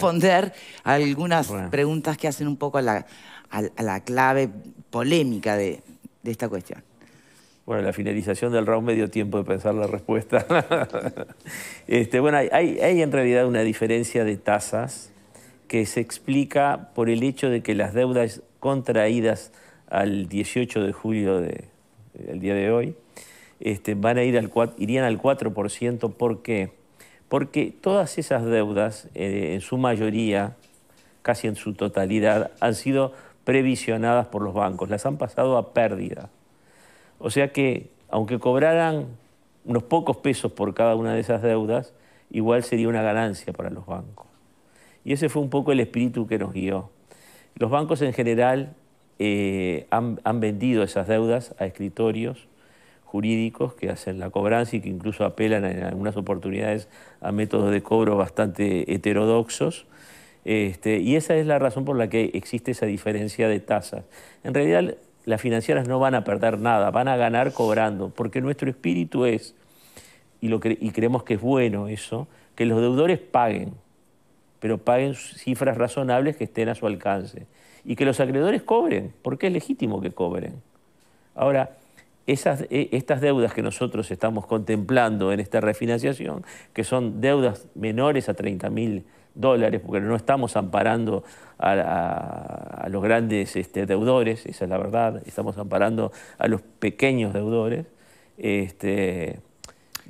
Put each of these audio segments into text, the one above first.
responder a algunas preguntas que hacen un poco a la, clave polémica de, esta cuestión. Bueno, la finalización del round me dio tiempo de pensar la respuesta. este, bueno, hay, en realidad una diferencia de tasas que se explica por el hecho de que las deudas contraídas al 18 de julio del día de hoy este, van a ir al, irían al 4%. porque porque todas esas deudas, eh, en su mayoría, casi en su totalidad, han sido previsionadas por los bancos, las han pasado a pérdida. O sea que, aunque cobraran unos pocos pesos por cada una de esas deudas, igual sería una ganancia para los bancos. Y ese fue un poco el espíritu que nos guió. Los bancos en general eh, han vendido esas deudas a escritorios jurídicos que hacen la cobranza y que incluso apelan en algunas oportunidades a métodos de cobro bastante heterodoxos. Este, y esa es la razón por la que existe esa diferencia de tasas. En realidad las financieras no van a perder nada, van a ganar cobrando, porque nuestro espíritu es, y, lo y creemos que es bueno eso, que los deudores paguen, pero paguen cifras razonables que estén a su alcance, y que los acreedores cobren, porque es legítimo que cobren. Ahora, e, estas deudas que nosotros estamos contemplando en esta refinanciación, que son deudas menores a 30 mil dólares, porque no estamos amparando a, los grandes este, deudores, esa es la verdad, estamos amparando a los pequeños deudores. Este,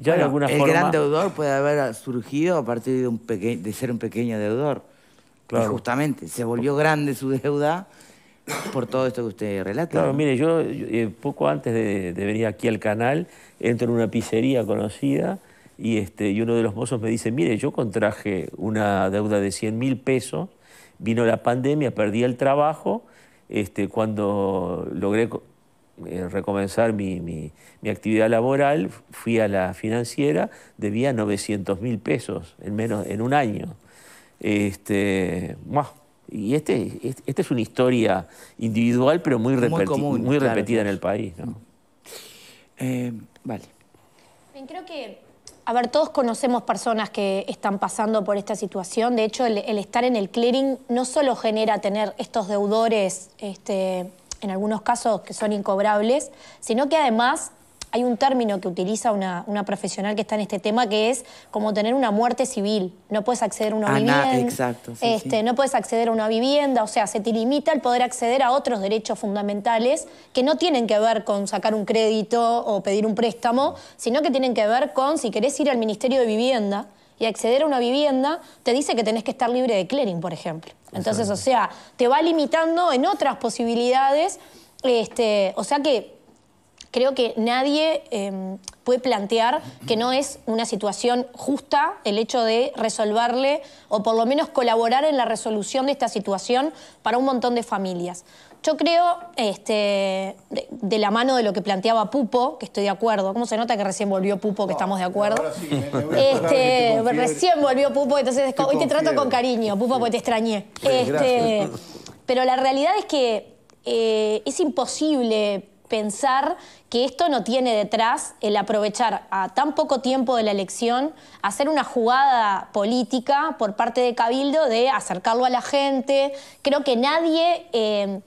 el gran deudor puede haber surgido a partir de, un ser un pequeño deudor. Y justamente se volvió grande su deuda por todo esto que usted relata. Claro, mire, yo eh, poco antes de, venir aquí al canal, entro en una pizzería conocida y, este, y uno de los mozos me dice, mire, yo contraje una deuda de 100 mil pesos, vino la pandemia, perdí el trabajo, este, cuando logré eh, recomenzar mi, actividad laboral, fui a la financiera, debía 900 mil pesos en, menos, en un año. Este, y este, esta es una historia individual, pero muy, repetida en el país. Eh, vale. creo que, a ver, todos conocemos personas que están pasando por esta situación. De hecho, el, estar en el clearing no solo genera tener estos deudores, este, en algunos casos que son incobrables, sino que además hay un término que utiliza una, profesional que está en este tema que es como tener una muerte civil. No puedes acceder a una ah, vivienda. Exacto, este, No puedes acceder a una vivienda, o sea, se te limita el poder acceder a otros derechos fundamentales que no tienen que ver con sacar un crédito o pedir un préstamo, sino que tienen que ver con si querés ir al Ministerio de Vivienda y acceder a una vivienda, te dice que tenés que estar libre de clearing, por ejemplo. Entonces, o sea, te va limitando en otras posibilidades. Este, o sea que creo que nadie em, puede plantear que no es una situación justa el hecho de resolverle o por lo menos colaborar en la resolución de esta situación para un montón de familias. Yo creo, este, de, la mano de lo que planteaba Pupo, que estoy de acuerdo, ¿cómo se nota que recién volvió Pupo, que ah, estamos de acuerdo? Este, recién volvió Pupo, entonces hoy te trato con cariño, Pupo, porque te extrañé. Este, pero la realidad es que eh, es imposible pensar que esto no tiene detrás el aprovechar a tan poco tiempo de la elección, hacer una jugada política por parte de Cabildo de acercarlo a la gente. Creo que nadie... Eh,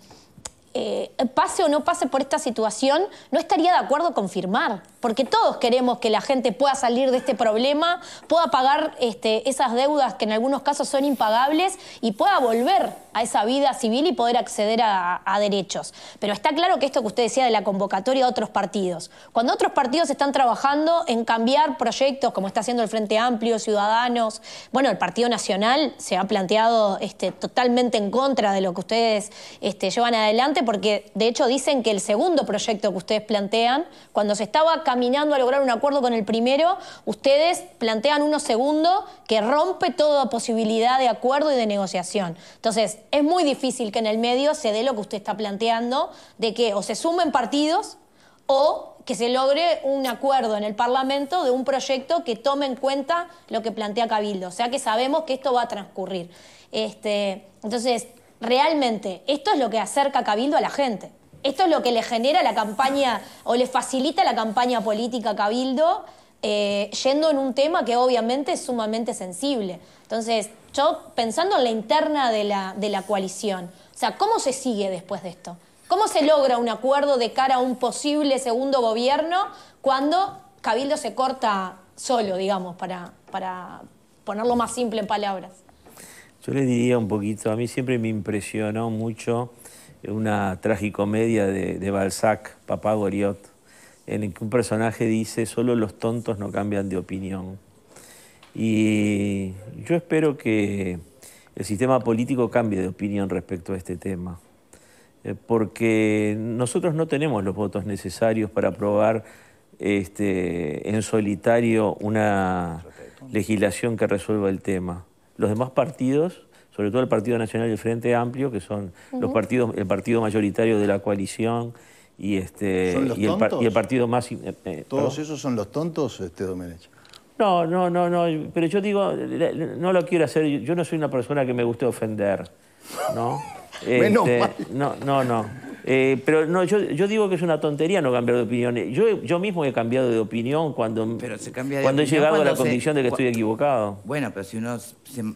eh, pase o no pase por esta situación, no estaría de acuerdo con firmar porque todos queremos que la gente pueda salir de este problema, pueda pagar este, esas deudas que en algunos casos son impagables y pueda volver a esa vida civil y poder acceder a, derechos. Pero está claro que esto que usted decía de la convocatoria a otros partidos, cuando otros partidos están trabajando en cambiar proyectos, como está haciendo el Frente Amplio, Ciudadanos, bueno, el Partido Nacional se ha planteado este, totalmente en contra de lo que ustedes este, llevan adelante, porque de hecho dicen que el segundo proyecto que ustedes plantean, cuando se estaba caminando a lograr un acuerdo con el primero, ustedes plantean uno segundo que rompe toda posibilidad de acuerdo y de negociación. Entonces, es muy difícil que en el medio se dé lo que usted está planteando, de que o se sumen partidos o que se logre un acuerdo en el Parlamento de un proyecto que tome en cuenta lo que plantea Cabildo. O sea que sabemos que esto va a transcurrir. Este, entonces, realmente, esto es lo que acerca Cabildo a la gente. Esto es lo que le genera la campaña o le facilita la campaña política a Cabildo, eh, yendo en un tema que obviamente es sumamente sensible. Entonces, yo pensando en la interna de la, coalición, o sea, ¿cómo se sigue después de esto? ¿Cómo se logra un acuerdo de cara a un posible segundo gobierno cuando Cabildo se corta solo, digamos, para ponerlo más simple en palabras? Yo le diría un poquito, a mí siempre me impresionó mucho una tragicomedia de, de Balzac, Papá Goriot, en el que un personaje dice, solo los tontos no cambian de opinión. Y yo espero que el sistema político cambie de opinión respecto a este tema, eh, porque nosotros no tenemos los votos necesarios para aprobar este, en solitario una legislación que resuelva el tema. Los demás partidos sobre todo el Partido Nacional y el Frente Amplio, que son los partidos, el partido mayoritario de la coalición y este y, el, partido más eh, eh, todos esos son los tontos este Domenech no no no no pero yo digo no lo quiero hacer yo no soy una persona que me guste ofender no este, no no no eh, pero no, yo, digo que es una tontería no cambiar de opinión. Yo, yo mismo he cambiado de opinión cuando, cuando he llegado a la convicción de que estoy equivocado. Bueno, pero si uno de,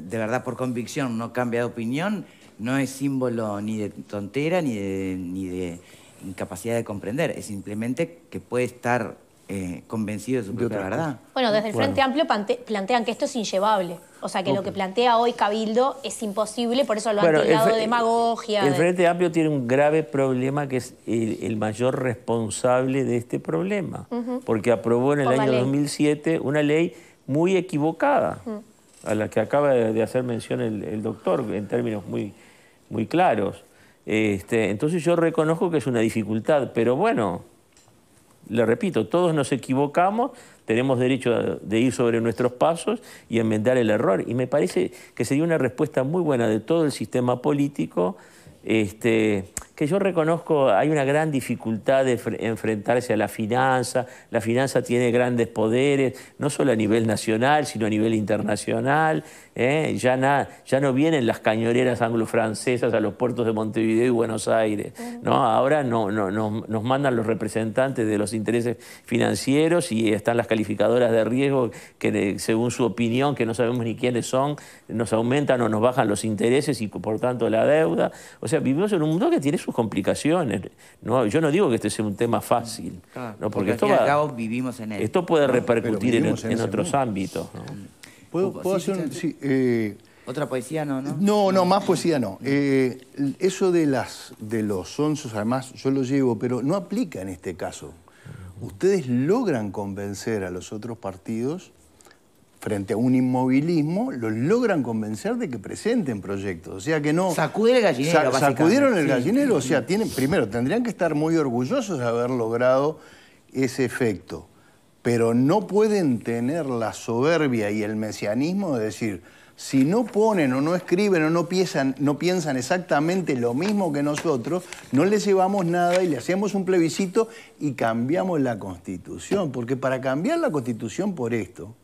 verdad por convicción no cambia de opinión, no es símbolo ni de tontera ni ni de incapacidad de comprender. Es simplemente que puede estar eh, convencido de su propia verdad. Bueno, desde el Frente Amplio plantean que esto es inllevable. O sea, que lo que plantea hoy Cabildo es imposible, por eso lo han tirado de demagogia. El Frente Amplio tiene un grave problema que es el, mayor responsable de este problema, porque aprobó en el año 2007 una ley muy equivocada, a la que acaba de hacer mención el, doctor en términos muy, muy claros. Este, entonces yo reconozco que es una dificultad, pero bueno, le repito, todos nos equivocamos, tenemos derecho de ir sobre nuestros pasos y enmendar el error. Y me parece que sería una respuesta muy buena de todo el sistema político. Este, que yo reconozco hay una gran dificultad de enfrentarse a la finanza, la finanza tiene grandes poderes, no solo a nivel nacional, sino a nivel internacional, ¿eh? ya, ya no vienen las cañoneras anglo-francesas a los puertos de Montevideo y Buenos Aires, ¿no? ahora no, no, nos mandan los representantes de los intereses financieros y están las calificadoras de riesgo que según su opinión, que no sabemos ni quiénes son, nos aumentan o nos bajan los intereses y por tanto la deuda, o sea, vivimos en un mundo que tiene sus complicaciones. yo no digo que este sea un tema fácil, porque, esto, vivimos en esto puede repercutir en, otros ámbitos. ¿Puedo, hacer ¿Otra poesía no, no? No, no, más poesía no. Eh, eso de, las, de los onzos, además, yo lo llevo, pero no aplica en este caso. Ustedes logran convencer a los otros partidos frente a un inmovilismo, los logran convencer de que presenten proyectos. O sea que no. el gallinero. sacudieron el gallinero. O sea, tienen, primero, tendrían que estar muy orgullosos de haber logrado ese efecto. Pero no pueden tener la soberbia y el mesianismo de decir, si no ponen o no escriben o no piensan, no piensan exactamente lo mismo que nosotros, no les llevamos nada y le hacemos un plebiscito y cambiamos la constitución. Porque para cambiar la constitución por esto,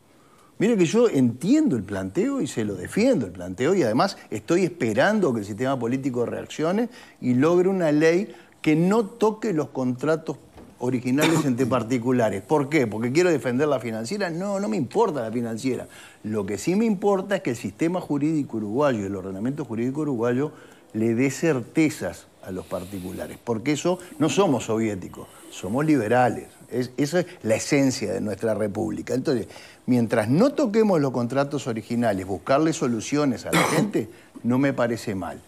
Mire que yo entiendo el planteo y se lo defiendo el planteo y además estoy esperando que el sistema político reaccione y logre una ley que no toque los contratos originales entre particulares. ¿Por qué? ¿Porque quiero defender la financiera? No, no me importa la financiera. Lo que sí me importa es que el sistema jurídico uruguayo, el ordenamiento jurídico uruguayo, le dé certezas a los particulares, porque eso no somos soviéticos, somos liberales. esa es la esencia de nuestra república. Entonces, mientras no toquemos los contratos originales, buscarle soluciones a la gente, no me parece mal.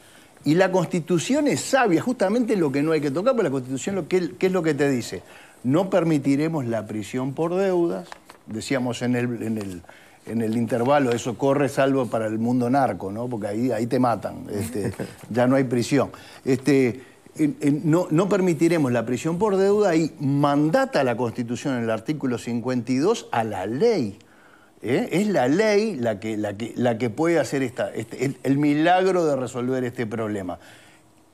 Y la constitución es sabia, justamente lo que no hay que tocar, porque la constitución, ¿qué es lo que te dice? No permitiremos la prisión por deudas, decíamos en el en el intervalo eso corre salvo para el mundo narco, ¿no? Porque ahí, ahí te matan, este, ya no hay prisión. Este, no, permitiremos la prisión por deuda y mandata la Constitución en el artículo 52 a la ley. ¿eh? Es la ley la que, la que, puede hacer este, el milagro de resolver este problema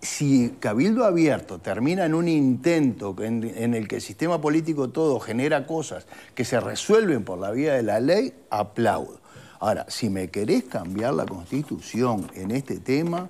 si Cabildo Abierto termina en un intento en, el que el sistema político todo genera cosas que se resuelven por la vía de la ley, aplaudo. Ahora, si me querés cambiar la constitución en este tema,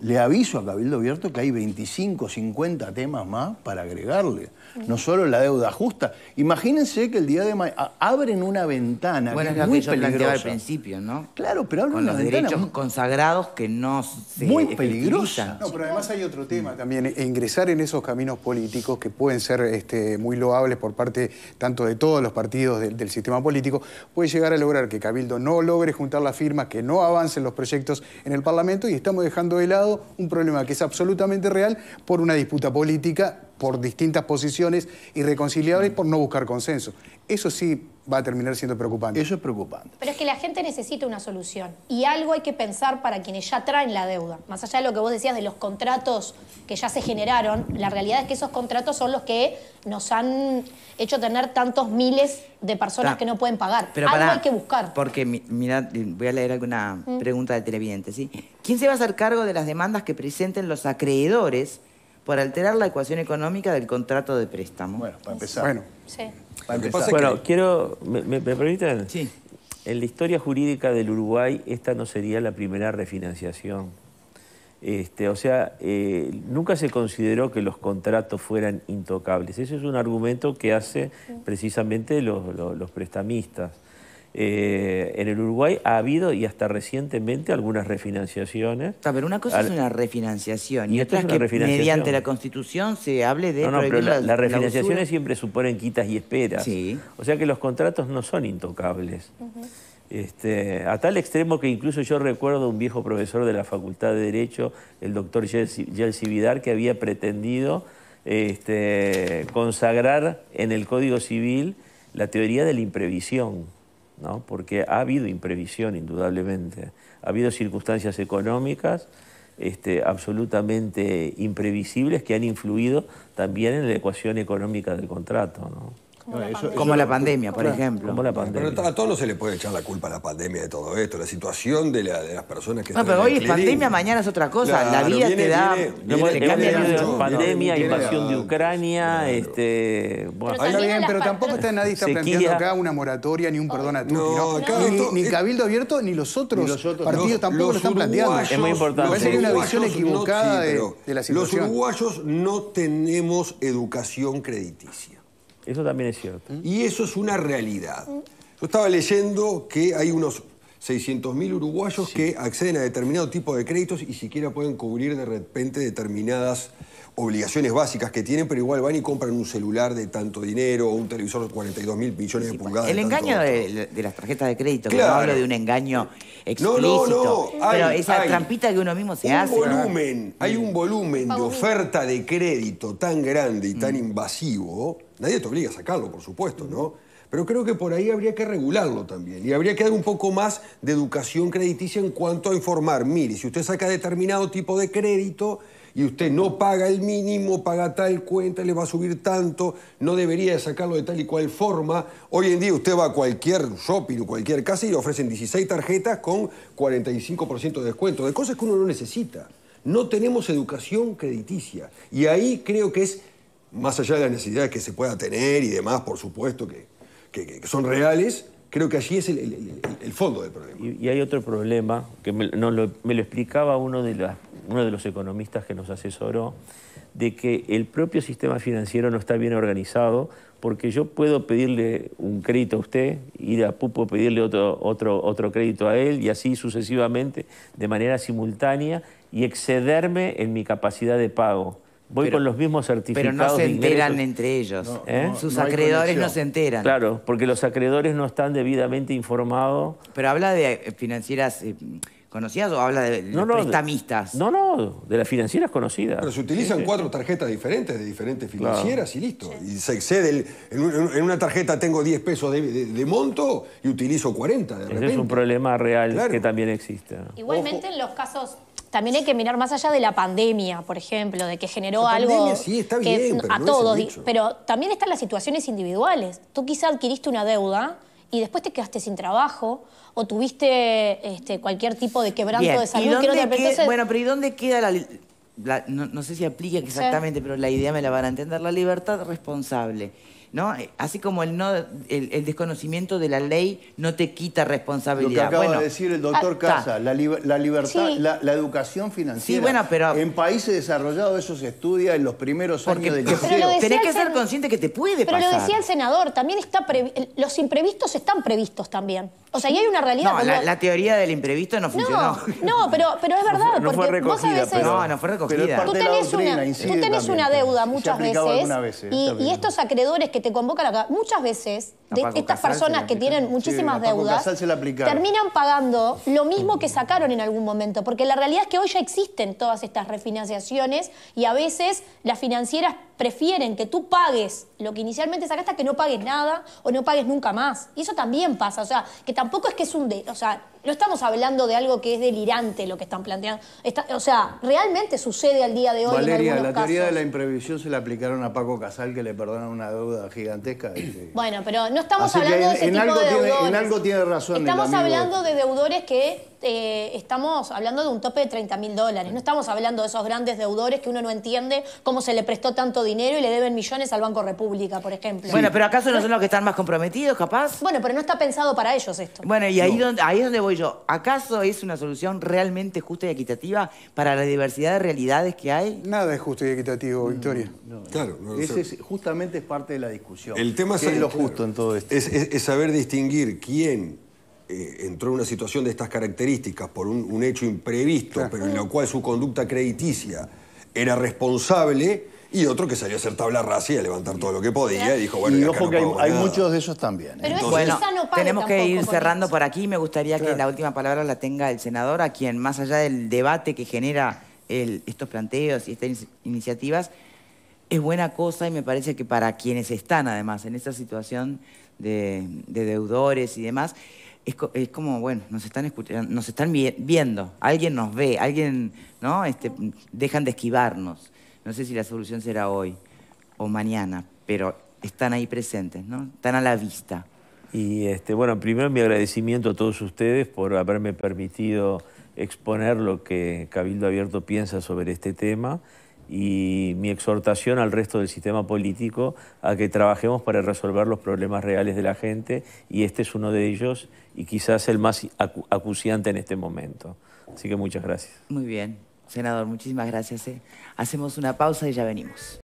le aviso a Cabildo Abierto que hay 25 50 temas más para agregarle. No solo la deuda justa. Imagínense que el día de mañana abren una ventana bueno, que es, es muy que yo al principio, ¿no? Claro, pero abren con los derechos consagrados que no se Muy peligrosa. No, pero además hay otro tema también. E ingresar en esos caminos políticos que pueden ser este, muy loables por parte tanto de todos los partidos del sistema político, puede llegar a lograr que Cabildo no lo logre juntar la firma, que no avancen los proyectos en el Parlamento y estamos dejando de lado un problema que es absolutamente real por una disputa política, por distintas posiciones irreconciliables, por no buscar consenso. Eso sí va a terminar siendo preocupante. Eso es preocupante. Pero es que la gente necesita una solución y algo hay que pensar para quienes ya traen la deuda. Más allá de lo que vos decías de los contratos que ya se generaron, la realidad es que esos contratos son los que nos han hecho tener tantos miles de personas que no pueden pagar. Pero algo hay que buscar. Porque, mira, voy a leer alguna mm. pregunta de televidente, ¿sí? ¿Quién se va a hacer cargo de las demandas que presenten los acreedores por alterar la ecuación económica del contrato de préstamo. Bueno, para empezar. Bueno, quiero, ¿me, me, permiten? Sí. En la historia jurídica del Uruguay, esta no sería la primera refinanciación. Este, o sea, eh, nunca se consideró que los contratos fueran intocables. Ese es un argumento que hace precisamente los prestamistas. Eh, en el Uruguay ha habido y hasta recientemente algunas refinanciaciones. pero una cosa es una refinanciación y, otra es que mediante la Constitución se hable de... No, no, pero las refinanciaciones siempre suponen quitas y esperas. O sea que los contratos no son intocables. Este, a tal extremo que incluso yo recuerdo un viejo profesor de la Facultad de Derecho, el doctor Jelsi Vidar, que había pretendido este, consagrar en el Código Civil la teoría de la imprevisión. ¿no? porque ha habido imprevisión indudablemente, ha habido circunstancias económicas este, absolutamente imprevisibles que han influido también en la ecuación económica del contrato. Como, la, pandemia. por ejemplo. Pero a todos no se le puede echar la culpa a la pandemia de todo esto, la situación de, la, de las personas que no, están. No, pero hoy es pandemia, mañana es otra cosa. la vida te da. Viene, pandemia, invasión de Ucrania. este, pero tampoco está, nadie está planteando acá una moratoria ni un perdón a Turquía. Ni Cabildo Abierto ni los otros partidos tampoco lo están planteando. Es muy importante. Parece que hay una visión equivocada de la situación. Los uruguayos no tenemos educación crediticia. Eso también es cierto. Y eso es una realidad. Yo estaba leyendo que hay unos 600.000 uruguayos que acceden a determinado tipo de créditos y siquiera pueden cubrir de repente determinadas obligaciones básicas que tienen, pero igual van y compran un celular de tanto dinero o un televisor de 42.000 mil millones de pulgadas. El engaño de, las tarjetas de crédito, que no hablo de un engaño explícito, no, no, pero esa trampita que uno mismo se un hace. Volumen, hay un volumen de oferta de crédito tan grande y tan mm. invasivo Nadie te obliga a sacarlo, por supuesto, ¿no? Pero creo que por ahí habría que regularlo también. Y habría que dar un poco más de educación crediticia en cuanto a informar. Mire, si usted saca determinado tipo de crédito y usted no paga el mínimo, paga tal cuenta, le va a subir tanto, no debería sacarlo de tal y cual forma. Hoy en día usted va a cualquier shopping o cualquier casa y le ofrecen 16 tarjetas con 45% de descuento, de cosas que uno no necesita. No tenemos educación crediticia. Y ahí creo que es más allá de las necesidades que se pueda tener y demás, por supuesto, que, son reales, creo que allí es el, fondo del problema. Y, hay otro problema, que me, lo, explicaba uno de, uno de los economistas que nos asesoró, de que el propio sistema financiero no está bien organizado, porque yo puedo pedirle un crédito a usted, ir a Pupo pedirle otro, otro, otro crédito a él, y así sucesivamente, de manera simultánea, y excederme en mi capacidad de pago. Voy con los mismos certificados. Pero no se enteran entre ellos. ¿Eh? Sus acreedores no se enteran. Claro, porque los acreedores no están debidamente informados. Pero habla de eh, financieras eh, conocidas o habla de prestamistas. no, no, de las financieras conocidas. Pero se utilizan cuatro tarjetas diferentes de diferentes financieras y listo. Y se excede. en, una tarjeta tengo 10 pesos de, monto y utilizo 40 de repente. es un problema real que también existe. Igualmente en los casos también hay que mirar más allá de la pandemia, por ejemplo, de que generó algo a todos, pero también están las situaciones individuales. Tú quizá adquiriste una deuda y después te quedaste sin trabajo o tuviste este, cualquier tipo de quebranto de salud. Que no te... Bueno, pero ¿y dónde queda la, la no, sé si aplica exactamente, pero la idea me la van a entender, la libertad responsable? ¿no? Así como el, no, el, desconocimiento de la ley no te quita responsabilidad. Lo que acaba de decir el doctor ah, Casa, la, libertad, la, educación financiera. pero... En países desarrollados eso se estudia en los primeros años del Tenés que ser consciente que te puede pero pasar. Pero lo decía el senador, también está los imprevistos están previstos también. O sea, y hay una realidad. la, teoría del imprevisto no funcionó. No, pero, pero es verdad. No, fue recogida. no, no fue recogida. Tú tenés, una, tú tenés una, deuda muchas veces, eh, y, estos acreedores que te convocan acá, muchas veces, estas personas que tienen muchísimas deudas, terminan pagando lo mismo que sacaron en algún momento. Porque la realidad es que hoy ya existen todas estas refinanciaciones y a veces las financieras prefieren que tú pagues lo que inicialmente sacaste que no pagues nada o no pagues nunca más. Y eso también pasa. O sea, que tampoco es que es un, de, o sea, no estamos hablando de algo que es delirante lo que están planteando. o sea, realmente sucede al día de hoy. Valeria, la teoría de la imprevisión se la aplicaron a Paco Casal, que le perdonan una deuda gigantesca. Este. Bueno, pero no estamos hablando de ese en tipo algo de deudores. Tiene, en algo tiene razón. Estamos hablando este. de deudores que eh, estamos hablando de un tope de 30 mil dólares. No estamos hablando de esos grandes deudores que uno no entiende cómo se le prestó tanto dinero y le deben millones al Banco República, por ejemplo. Bueno, pero ¿acaso no son los que están más comprometidos, capaz? Bueno, pero no está pensado para ellos esto. Bueno, y ahí, donde, ahí es donde voy ¿acaso es una solución realmente justa y equitativa para la diversidad de realidades que hay? Nada es justo y equitativo, Victoria. Claro. es, justamente es parte de la discusión. El tema es, lo justo en todo esto. Es, saber distinguir quién eh, entró en una situación de estas características por un, hecho imprevisto, pero en lo cual su conducta crediticia era responsable y otro que salió a hacer tabla rasa y a levantar todo lo que podía y dijo, bueno, que hay, muchos de esos también. ¿eh? Pero bueno, no tenemos que ir cerrando por aquí. Me gustaría que la última palabra la tenga el senador, a quien más allá del debate que genera estos planteos y estas iniciativas, es buena cosa y me parece que para quienes están además en esta situación de, deudores y demás, es, es, como, bueno, nos están escuchando, nos están viendo, alguien nos ve, alguien, ¿no? Este, dejan de esquivarnos. No sé si la solución será hoy o mañana, pero están ahí presentes, ¿no? Están a la vista. Y este, bueno, primero mi agradecimiento a todos ustedes por haberme permitido exponer lo que Cabildo Abierto piensa sobre este tema y mi exhortación al resto del sistema político a que trabajemos para resolver los problemas reales de la gente y este es uno de ellos y quizás el más acuciante en este momento. Así que muchas gracias. Muy bien. Senador, muchísimas gracias. Eh. Hacemos una pausa y ya venimos.